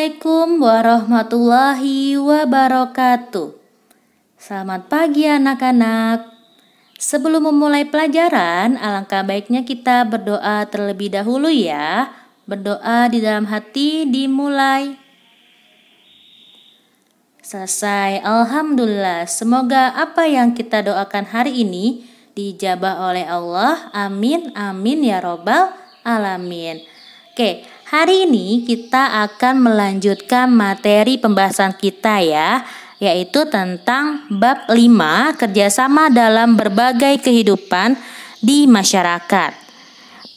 Assalamualaikum warahmatullahi wabarakatuh. Selamat pagi anak-anak. Sebelum memulai pelajaran, alangkah baiknya kita berdoa terlebih dahulu ya. Berdoa di dalam hati dimulai. Selesai, alhamdulillah. Semoga apa yang kita doakan hari ini dijabah oleh Allah. Amin, amin ya robbal alamin. Oke, Hari ini kita akan melanjutkan materi pembahasan kita ya, yaitu tentang bab 5 kerjasama dalam berbagai kehidupan di masyarakat.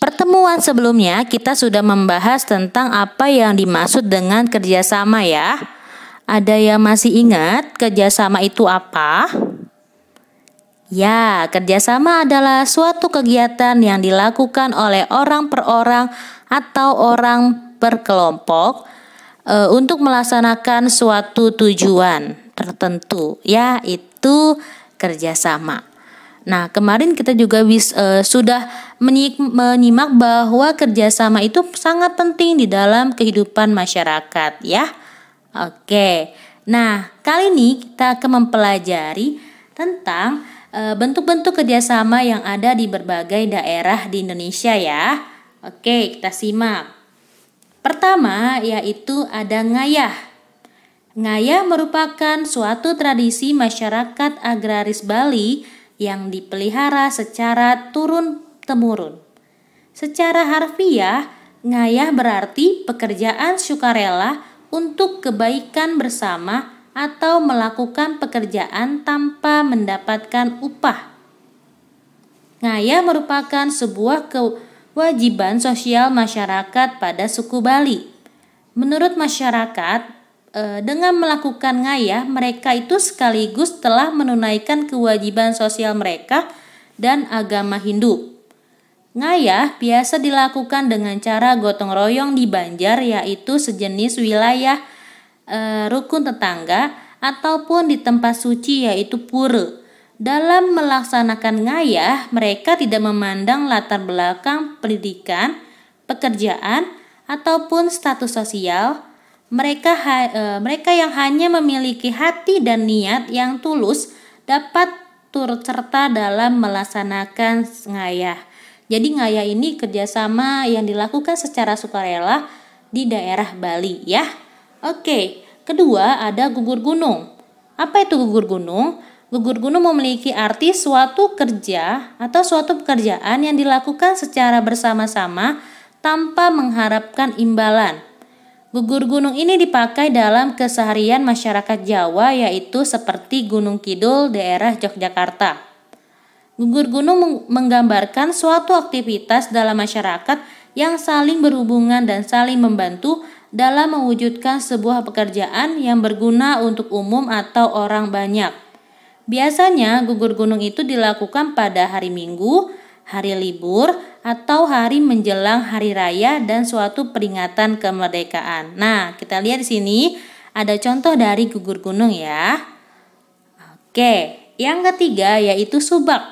Pertemuan sebelumnya kita sudah membahas tentang apa yang dimaksud dengan kerjasama ya. Ada yang masih ingat kerjasama itu apa? Ya, kerjasama adalah suatu kegiatan yang dilakukan oleh orang per orang atau orang per kelompok e, eh, untuk melaksanakan suatu tujuan tertentu, Ya, itu kerjasama. Nah, kemarin kita juga bis, e, eh, sudah menyimak bahwa kerjasama itu sangat penting di dalam kehidupan masyarakat, ya. Oke, nah kali ini kita akan mempelajari tentang Eh, bentuk-bentuk kerjasama yang ada di berbagai daerah di Indonesia ya. Oke, kita simak. Pertama yaitu ada ngayah. Ngayah merupakan suatu tradisi masyarakat agraris Bali yang dipelihara secara turun-temurun. Secara harfiah, ngayah berarti pekerjaan sukarela untuk kebaikan bersama atau melakukan pekerjaan tanpa mendapatkan upah. Ngaya merupakan sebuah kewajiban sosial masyarakat pada suku Bali. Menurut masyarakat, eh, dengan melakukan ngayah, mereka itu sekaligus telah menunaikan kewajiban sosial mereka dan agama Hindu. Ngayah biasa dilakukan dengan cara gotong royong di Banjar, yaitu sejenis wilayah e, rukun tetangga ataupun di tempat suci yaitu pura. Dalam melaksanakan ngayah, mereka tidak memandang latar belakang pendidikan, pekerjaan, ataupun status sosial. Mereka e, mereka yang hanya memiliki hati dan niat yang tulus dapat turut serta dalam melaksanakan ngayah. Jadi ngayah ini kerjasama yang dilakukan secara sukarela di daerah Bali ya. Oke, kedua ada gugur gunung. Apa itu gugur gunung? Gugur gunung memiliki arti suatu kerja atau suatu pekerjaan yang dilakukan secara bersama-sama tanpa mengharapkan imbalan. Gugur gunung ini dipakai dalam keseharian masyarakat Jawa yaitu seperti Gunung Kidul daerah Yogyakarta. Gugur gunung menggambarkan suatu aktivitas dalam masyarakat yang saling berhubungan dan saling membantu dalam mewujudkan sebuah pekerjaan yang berguna untuk umum atau orang banyak. Biasanya gugur gunung itu dilakukan pada hari Minggu, hari libur, atau hari menjelang hari raya dan suatu peringatan kemerdekaan. Nah, kita lihat di sini ada contoh dari gugur gunung ya. Oke, yang ketiga yaitu subak.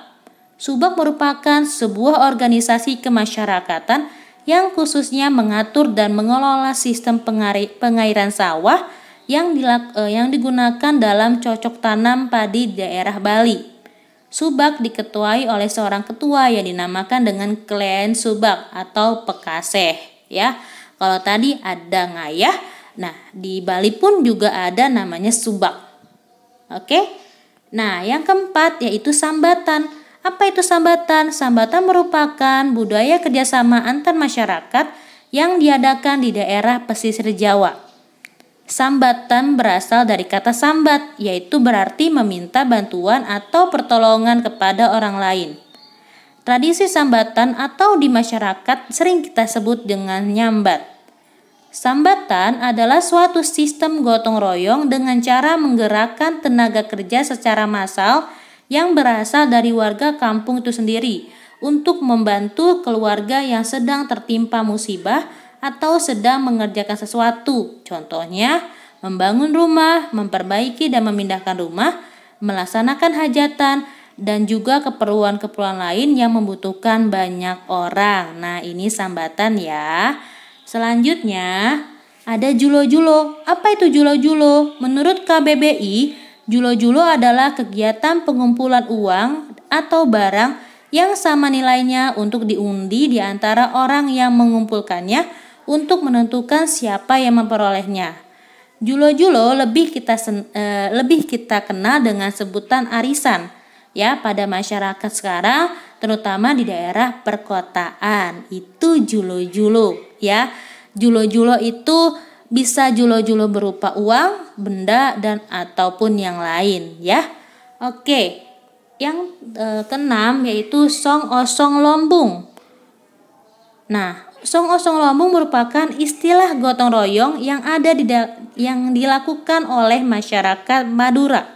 Subak merupakan sebuah organisasi kemasyarakatan yang khususnya mengatur dan mengelola sistem pengairan sawah yang, dilak, eh, yang digunakan dalam cocok tanam padi di daerah Bali. Subak diketuai oleh seorang ketua yang dinamakan dengan Klen Subak atau Pekaseh ya. Kalau tadi ada ngayah, nah di Bali pun juga ada namanya subak. Oke. Nah, yang keempat yaitu sambatan. Apa itu sambatan? Sambatan merupakan budaya kerjasama antar masyarakat yang diadakan di daerah pesisir Jawa. Sambatan berasal dari kata sambat, yaitu berarti meminta bantuan atau pertolongan kepada orang lain. Tradisi sambatan atau di masyarakat sering kita sebut dengan nyambat. Sambatan adalah suatu sistem gotong royong dengan cara menggerakkan tenaga kerja secara massal yang berasal dari warga kampung itu sendiri untuk membantu keluarga yang sedang tertimpa musibah atau sedang mengerjakan sesuatu. Contohnya, membangun rumah, memperbaiki dan memindahkan rumah, melaksanakan hajatan, dan juga keperluan-keperluan lain yang membutuhkan banyak orang. Nah, ini sambatan ya. Selanjutnya, ada julo-julo. Apa itu julo-julo? Menurut KBBI, Julo-julo adalah kegiatan pengumpulan uang atau barang yang sama nilainya untuk diundi di antara orang yang mengumpulkannya untuk menentukan siapa yang memperolehnya. Julo-julo lebih kita e, lebih kita kenal dengan sebutan arisan ya pada masyarakat sekarang terutama di daerah perkotaan itu julo-julo ya. Julo-julo itu bisa julo-julo berupa uang, benda, dan ataupun yang lain ya. Oke, yang e, keenam yaitu song osong lombung. Nah, song osong lombung merupakan istilah gotong royong yang ada di yang dilakukan oleh masyarakat Madura.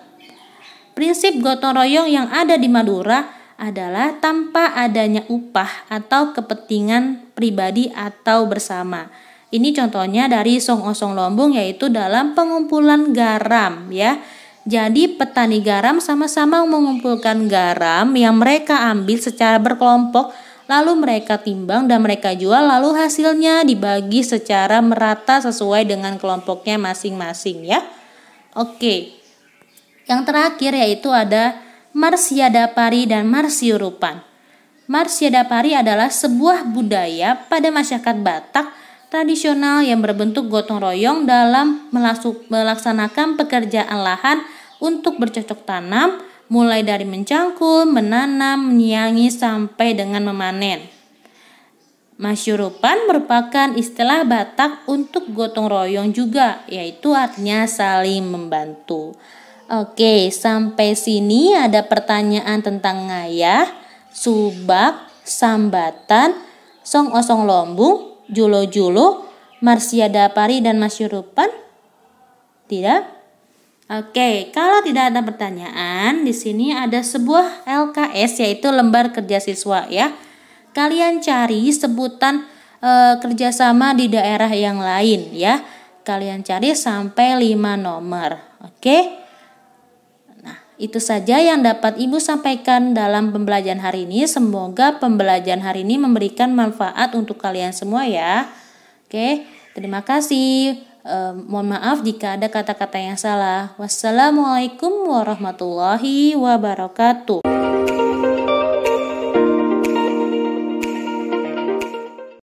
Prinsip gotong royong yang ada di Madura adalah tanpa adanya upah atau kepentingan pribadi atau bersama ini contohnya dari song osong oh lombong yaitu dalam pengumpulan garam ya. Jadi petani garam sama-sama mengumpulkan garam yang mereka ambil secara berkelompok lalu mereka timbang dan mereka jual lalu hasilnya dibagi secara merata sesuai dengan kelompoknya masing-masing ya. Oke. Yang terakhir yaitu ada pari dan Marsiurupan. pari adalah sebuah budaya pada masyarakat Batak tradisional yang berbentuk gotong royong dalam melaksanakan pekerjaan lahan untuk bercocok tanam, mulai dari mencangkul, menanam, menyiangi, sampai dengan memanen. Masyurupan merupakan istilah Batak untuk gotong royong juga, yaitu artinya saling membantu. Oke, sampai sini ada pertanyaan tentang ngayah, subak, sambatan, song osong lombung, Julo Julo, Marsia Dapari, dan Mas Yurupan? Tidak? Oke, kalau tidak ada pertanyaan, di sini ada sebuah LKS yaitu lembar kerja siswa ya. Kalian cari sebutan e, kerjasama di daerah yang lain ya. Kalian cari sampai 5 nomor. Oke. Itu saja yang dapat Ibu sampaikan dalam pembelajaran hari ini. Semoga pembelajaran hari ini memberikan manfaat untuk kalian semua ya. Oke, terima kasih. E, mohon maaf jika ada kata-kata yang salah. Wassalamualaikum warahmatullahi wabarakatuh.